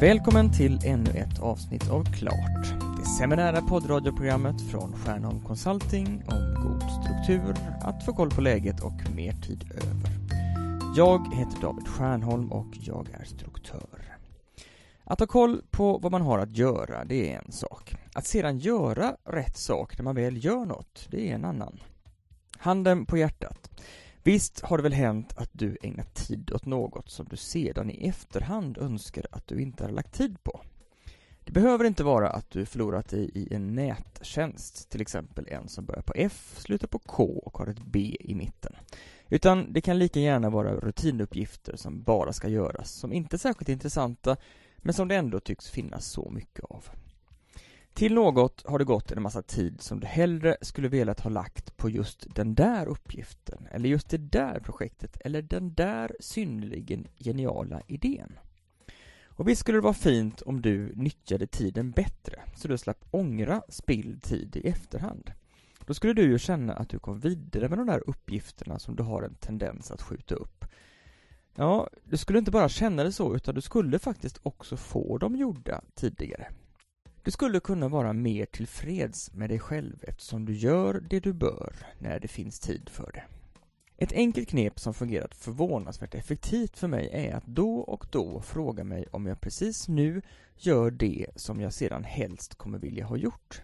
Välkommen till ännu ett avsnitt av Klart. Det seminära poddradioprogrammet från Stjärnholm Consulting om god struktur, att få koll på läget och mer tid över. Jag heter David Stjärnholm och jag är struktör. Att ha koll på vad man har att göra, det är en sak. Att sedan göra rätt sak när man väl gör något, det är en annan. Handen på hjärtat. Visst har det väl hänt att du ägnat tid åt något som du sedan i efterhand önskar att du inte hade lagt tid på? Det behöver inte vara att du förlorat dig i en nättjänst, till exempel en som börjar på F, slutar på K och har ett B i mitten. Utan det kan lika gärna vara rutinuppgifter som bara ska göras, som inte är särskilt intressanta, men som det ändå tycks finnas så mycket av. Till något har det gått en massa tid som du hellre skulle velat ha lagt på just den där uppgiften, eller just det där projektet, eller den där synnerligen geniala idén. Och visst skulle det vara fint om du nyttjade tiden bättre, så du slapp ångra spilld tid i efterhand. Då skulle du ju känna att du kom vidare med de där uppgifterna som du har en tendens att skjuta upp. Ja, du skulle inte bara känna det så, utan du skulle faktiskt också få dem gjorda tidigare. Du skulle kunna vara mer tillfreds med dig själv eftersom du gör det du bör när det finns tid för det. Ett enkelt knep som fungerat förvånansvärt effektivt för mig är att då och då fråga mig om jag precis nu gör det som jag sedan helst kommer vilja ha gjort.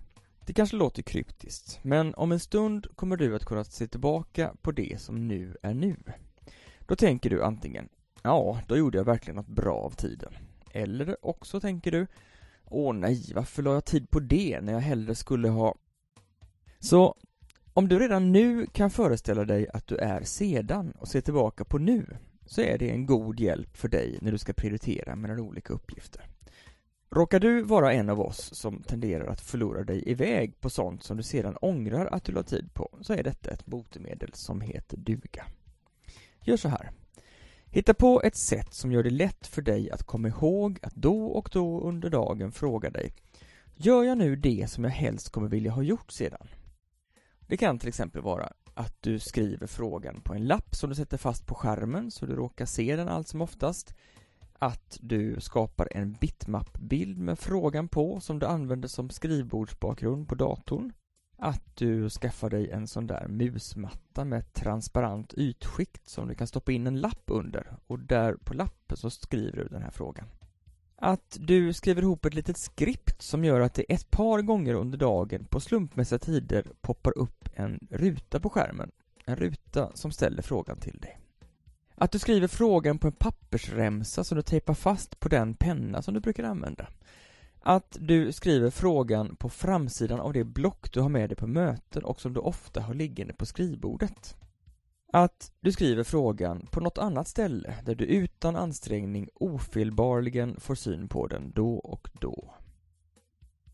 Det kanske låter kryptiskt, men om en stund kommer du att kunna se tillbaka på det som nu är nu. Då tänker du antingen ”Ja, då gjorde jag verkligen något bra av tiden” eller också tänker du åh nej, varför la jag tid på det när jag hellre skulle ha... Så om du redan nu kan föreställa dig att du är sedan och ser tillbaka på nu, så är det en god hjälp för dig när du ska prioritera mellan olika uppgifter. Råkar du vara en av oss som tenderar att förlora dig iväg på sånt som du sedan ångrar att du la tid på, så är detta ett botemedel som heter duga. Gör så här. Hitta på ett sätt som gör det lätt för dig att komma ihåg att då och då under dagen fråga dig Gör jag nu det som jag helst kommer vilja ha gjort sedan? Det kan till exempel vara att du skriver frågan på en lapp som du sätter fast på skärmen så du råkar se den allt som oftast. Att du skapar en bitmap-bild med frågan på som du använder som skrivbordsbakgrund på datorn att du skaffar dig en sån där musmatta med ett transparent ytskikt som du kan stoppa in en lapp under och där på lappen så skriver du den här frågan. Att du skriver ihop ett litet skript som gör att det ett par gånger under dagen på slumpmässiga tider poppar upp en ruta på skärmen. En ruta som ställer frågan till dig. Att du skriver frågan på en pappersremsa som du tejpar fast på den penna som du brukar använda att du skriver frågan på framsidan av det block du har med dig på möten och som du ofta har liggande på skrivbordet. Att du skriver frågan på något annat ställe där du utan ansträngning ofelbarligen får syn på den då och då.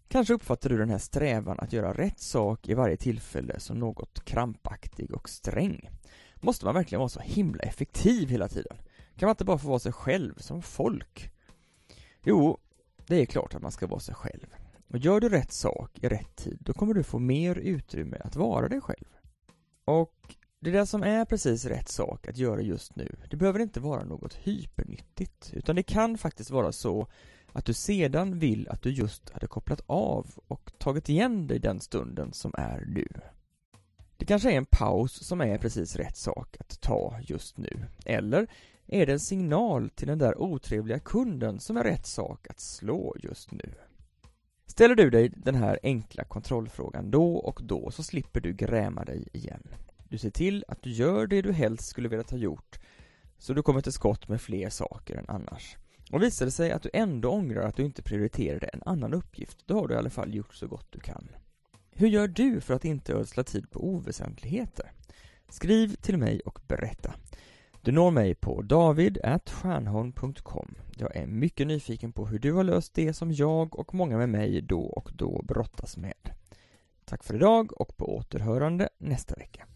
Kanske uppfattar du den här strävan att göra rätt sak i varje tillfälle som något krampaktig och sträng. Måste man verkligen vara så himla effektiv hela tiden? Kan man inte bara få vara sig själv, som folk? Jo, det är klart att man ska vara sig själv. Och gör du rätt sak i rätt tid, då kommer du få mer utrymme att vara dig själv. Och det där som är precis rätt sak att göra just nu, det behöver inte vara något hypernyttigt. Utan det kan faktiskt vara så att du sedan vill att du just hade kopplat av och tagit igen dig den stunden som är nu. Det kanske är en paus som är precis rätt sak att ta just nu. Eller är det en signal till den där otrevliga kunden som är rätt sak att slå just nu. Ställer du dig den här enkla kontrollfrågan då och då så slipper du gräma dig igen. Du ser till att du gör det du helst skulle velat ha gjort så du kommer till skott med fler saker än annars. Och visar det sig att du ändå ångrar att du inte prioriterade en annan uppgift, då har du i alla fall gjort så gott du kan. Hur gör du för att inte ödsla tid på oväsentligheter? Skriv till mig och berätta. Du når mig på david.stjärnholm.com Jag är mycket nyfiken på hur du har löst det som jag och många med mig då och då brottas med. Tack för idag och på återhörande nästa vecka.